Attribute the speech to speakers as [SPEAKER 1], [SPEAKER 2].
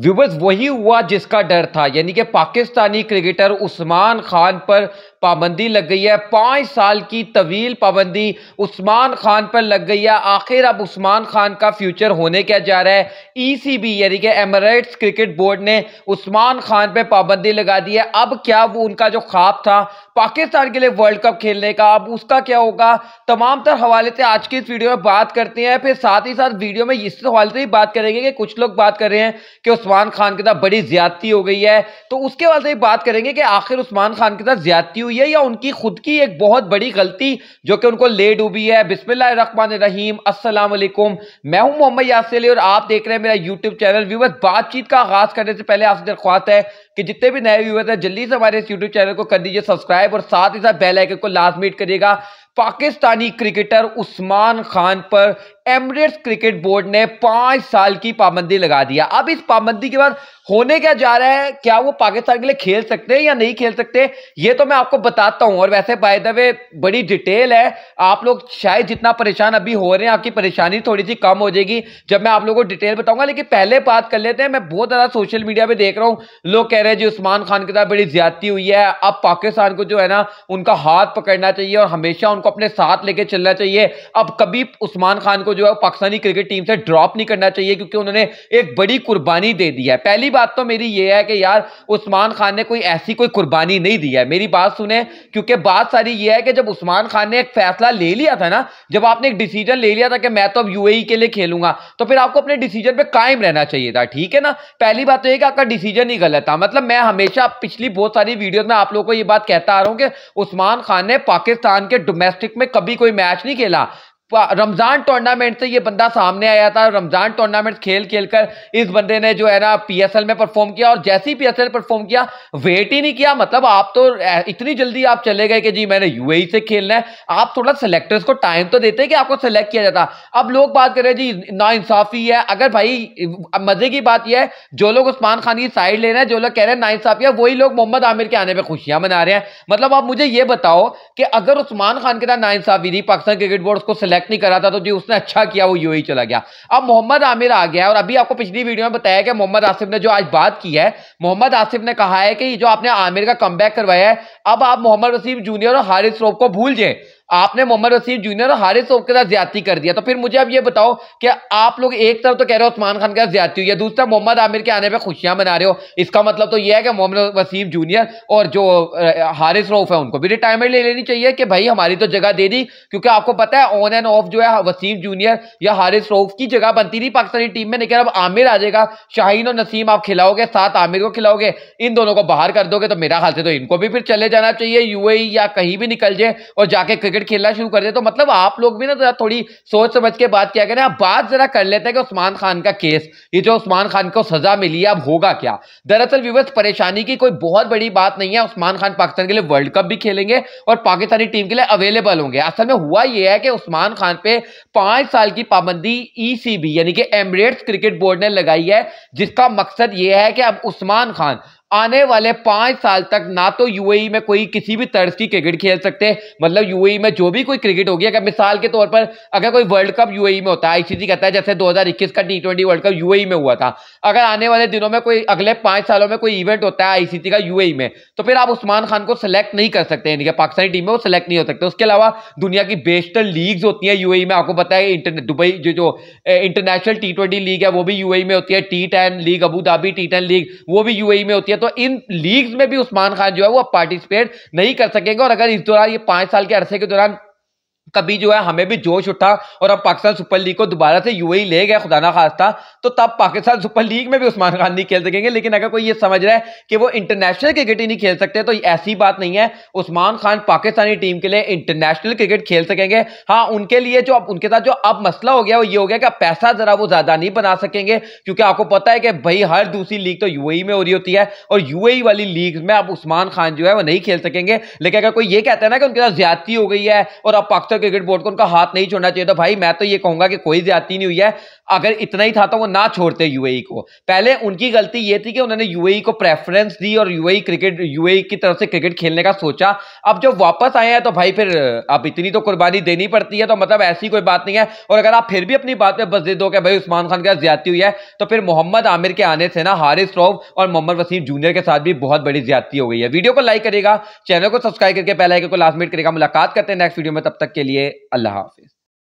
[SPEAKER 1] viewers वही हुआ जिसका डर था यानी कि पाकिस्तानी क्रिकेटर उस्मान खान पर पाबंदी लग गई है पाँच साल की तवील पाबंदी उस्मान खान पर लग गई है आखिर अब उस्मान खान का फ्यूचर होने क्या जा रहा है ईसीबी e यानी कि एमरेट्स क्रिकेट बोर्ड ने उस्मान खान पर पाबंदी लगा दी है अब क्या वो उनका जो ख्वाब था पाकिस्तान के लिए वर्ल्ड कप खेलने का अब उसका क्या होगा तमाम तर हवाले से आज की इस वीडियो में बात करते हैं फिर साथ ही साथ वीडियो में इस हवाले से ही बात करेंगे कि कुछ लोग बात कर रहे हैं कि उस्मान खान के साथ बड़ी ज्यादती हो गई है तो उसके हवाले से ही बात करेंगे कि आखिर उस्मान खान के साथ ज्यादती हुई है या उनकी खुद की एक बहुत बड़ी गलती जो कि उनको ले डूबी है बिस्मिल्लाहमान रहीम अस्सलाम वालेकुम मैं हूं मोहम्मद यासिल और आप देख रहे हैं मेरा यूट्यूब चैनल व्यूवर बातचीत का आगाज करने से पहले आपसे दरख्वास्त है कि जितने भी नए व्यूवर्स हैं जल्दी से हमारे इस यूट्यूब चैनल को कर दीजिए सब्सक्राइब और साथ ही साथ बेल को लास्ट मीट करिएगा पाकिस्तानी क्रिकेटर उस्मान खान पर एमरेट्स क्रिकेट बोर्ड ने पांच साल की पाबंदी लगा दिया अब इस पाबंदी के बाद होने क्या जा रहा है क्या वो पाकिस्तान के लिए खेल सकते हैं या नहीं खेल सकते ये तो मैं आपको बताता हूं और वैसे बाय द वे बड़ी डिटेल है आप लोग शायद जितना परेशान अभी हो रहे हैं आपकी परेशानी थोड़ी सी कम हो जाएगी जब मैं आप लोगों को डिटेल बताऊंगा लेकिन पहले बात कर लेते हैं मैं बहुत ज्यादा सोशल मीडिया पर देख रहा हूं लोग कह रहे रहे हैं जी उस्मान खान के साथ बड़ी ज्यादती हुई है अब पाकिस्तान को जो है ना उनका हाथ पकड़ना चाहिए और हमेशा उनको अपने साथ लेके चलना चाहिए अब कभी उस्मान खान को जो है पाकिस्तानी क्रिकेट टीम से ड्रॉप नहीं करना चाहिए क्योंकि उन्होंने एक बड़ी कुर्बानी दे दी है पहली बात तो मेरी ये है कि यार उस्मान खान ने कोई ऐसी कोई कुर्बानी नहीं दी है मेरी बात सुने क्योंकि बात सारी ये है कि जब उस्मान खान ने एक फैसला ले लिया था ना जब आपने एक डिसीजन ले लिया था कि मैं तो अब यूएई के लिए खेलूंगा तो फिर आपको अपने डिसीजन पे कायम रहना चाहिए था ठीक है ना पहली बात तो यह कि आपका डिसीजन ही गलत था मतलब मतलब मैं हमेशा पिछली बहुत सारी वीडियो में आप लोगों को ये बात कहता आ रहा हूँ कि उस्मान खान ने पाकिस्तान के डोमेस्टिक में कभी कोई मैच नहीं खेला रमज़ान टूर्नामेंट से ये बंदा सामने आया था रमज़ान टूर्नामेंट खेल खेल कर इस बंदे ने जो है ना पीएसएल में परफॉर्म किया और जैसे ही पीएसएल परफॉर्म किया वेट ही नहीं किया मतलब आप तो इतनी जल्दी आप चले गए कि जी मैंने यूएई e से खेलना है आप थोड़ा सिलेक्टर्स को टाइम तो देते कि आपको सिलेक्ट किया जाता अब लोग बात कर रहे हैं जी इंसाफी है अगर भाई मज़े की बात यह है जो लोग उस्मान खान की साइड ले रहे हैं जो लोग कह रहे हैं इंसाफी है वही लोग मोहम्मद आमिर के आने पर खुशियां मना रहे हैं मतलब आप मुझे ये बताओ कि अगर उस्मान खान के साथ इंसाफी थी पाकिस्तान क्रिकेट बोर्ड उसको सिलेक्ट सेलेक्ट नहीं कर रहा था तो जी उसने अच्छा किया वो यू चला गया अब मोहम्मद आमिर आ गया और अभी आपको पिछली वीडियो में बताया कि मोहम्मद आसिफ ने जो आज बात की है मोहम्मद आसिफ ने कहा है कि जो आपने आमिर का कम करवाया है अब आप मोहम्मद वसीम जूनियर और हारिस रोफ को भूल जाए आपने मोहम्मद वसीम जूनियर और हारिस के साथ ज्यादा कर दिया तो फिर मुझे अब ये बताओ कि आप लोग एक तरफ तो कह रहे हो उस्मान खान के साथ ज्यादा हुई है दूसरा मोहम्मद आमिर के आने पर खुशियां मना रहे हो इसका मतलब तो यह है कि मोहम्मद वसीम जूनियर और जो हारिस रऊफ है उनको भी रिटायरमेंट ले लेनी चाहिए कि भाई हमारी तो जगह दे दी क्योंकि आपको पता है ऑन एंड ऑफ जो है वसीम जूनियर या हारिस रऊफ की जगह बनती थी पाकिस्तानी टीम में लेकिन अब आमिर आ जाएगा शाहीन और नसीम आप खिलाओगे साथ आमिर को खिलाओगे इन दोनों को बाहर कर दोगे तो मेरा ख्याल से तो इनको भी फिर चले जाना चाहिए यू e या कहीं भी निकल जाए और जाके क्रिकेट क्रिकेट खेलना शुरू कर दे तो मतलब आप लोग भी ना जरा थोड़ी सोच समझ के बात किया करें आप बात जरा कर लेते हैं कि उस्मान खान का केस ये जो उस्मान खान को सजा मिली है अब होगा क्या दरअसल विवश परेशानी की कोई बहुत बड़ी बात नहीं है उस्मान खान पाकिस्तान के लिए वर्ल्ड कप भी खेलेंगे और पाकिस्तानी टीम के लिए अवेलेबल होंगे असल में हुआ यह है कि उस्मान खान पे पांच साल की पाबंदी ईसीबी यानी कि एमरेट्स क्रिकेट बोर्ड ने लगाई है जिसका मकसद यह है कि अब उस्मान खान आने वाले पांच साल तक ना तो यूएई e में कोई किसी भी तर्ज की क्रिकेट खेल सकते मतलब यूएई e में जो भी कोई क्रिकेट होगी अगर मिसाल के तौर पर अगर कोई वर्ल्ड कप यूएई में होता है आईसीसी कहता है जैसे 2021 का T twenty World Cup UAE में हुआ था अगर आने वाले दिनों में कोई अगले पांच सालों में कोई इवेंट होता है आईसीसी का यूएई e में तो फिर आप उस्मान खान को सिलेक्ट नहीं कर सकते यानी कि पाकिस्तानी टीम में वो सिलेक्ट नहीं हो सकते उसके अलावा दुनिया की बेस्टर लीग्स होती है यूएई में आपको पता है दुबई जो जो इंटरनेशनल टी लीग है वो भी यूएई में होती है T league Abu Dhabi T league वो भी यूएई में होती है तो इन लीग्स में भी उस्मान खान जो है वो पार्टिसिपेट नहीं कर सकेंगे और अगर इस दौरान ये पांच साल के अरसे के दौरान कभी जो है हमें भी जोश उठा और अब पाकिस्तान सुपर लीग को दोबारा से यू ले गया खुदा ना खास्ता तो तब पाकिस्तान सुपर लीग में भी उस्मान खान नहीं खेल सकेंगे लेकिन अगर कोई ये समझ रहा है कि वो इंटरनेशनल क्रिकेट ही नहीं खेल सकते तो ऐसी बात नहीं है उस्मान खान पाकिस्तानी टीम के लिए इंटरनेशनल क्रिकेट खेल सकेंगे हाँ उनके लिए जो अब उनके साथ जो अब मसला हो गया वो ये हो गया कि पैसा जरा वो ज़्यादा नहीं बना सकेंगे क्योंकि आपको पता है कि भाई हर दूसरी लीग तो यू में हो रही होती है और यू वाली लीग में अब उस्मान खान जो है वो नहीं खेल सकेंगे लेकिन अगर कोई ये कहता है ना कि उनके साथ ज्यादती हो गई है और अब पाकिस्तान था क्रिकेट बोर्ड को उनका हाथ नहीं छोड़ना चाहिए था तो भाई मैं तो ये कहूंगा कि कोई ज्यादा नहीं हुई है अगर इतना ही था तो वो ना छोड़ते यूएई e को पहले उनकी गलती ये थी कि उन्होंने यूएई e को प्रेफरेंस दी और यूएई क्रिकेट यूएई की तरफ से क्रिकेट खेलने का सोचा अब जब वापस आए हैं तो भाई फिर अब इतनी तो कुर्बानी देनी पड़ती है तो मतलब ऐसी कोई बात नहीं है और अगर आप फिर भी अपनी बात में बस दे दो कि भाई उस्मान खान के ज्यादा हुई है तो फिर मोहम्मद आमिर के आने से ना हारिस रोव और मोहम्मद वसीम जूनियर के साथ भी बहुत बड़ी ज्यादा हो गई है वीडियो को लाइक करेगा चैनल को सब्सक्राइब करके पहले को लास्ट मिनट करेगा मुलाकात करते हैं नेक्स्ट वीडियो में तब तक के लिए अल्लाह हाफिज़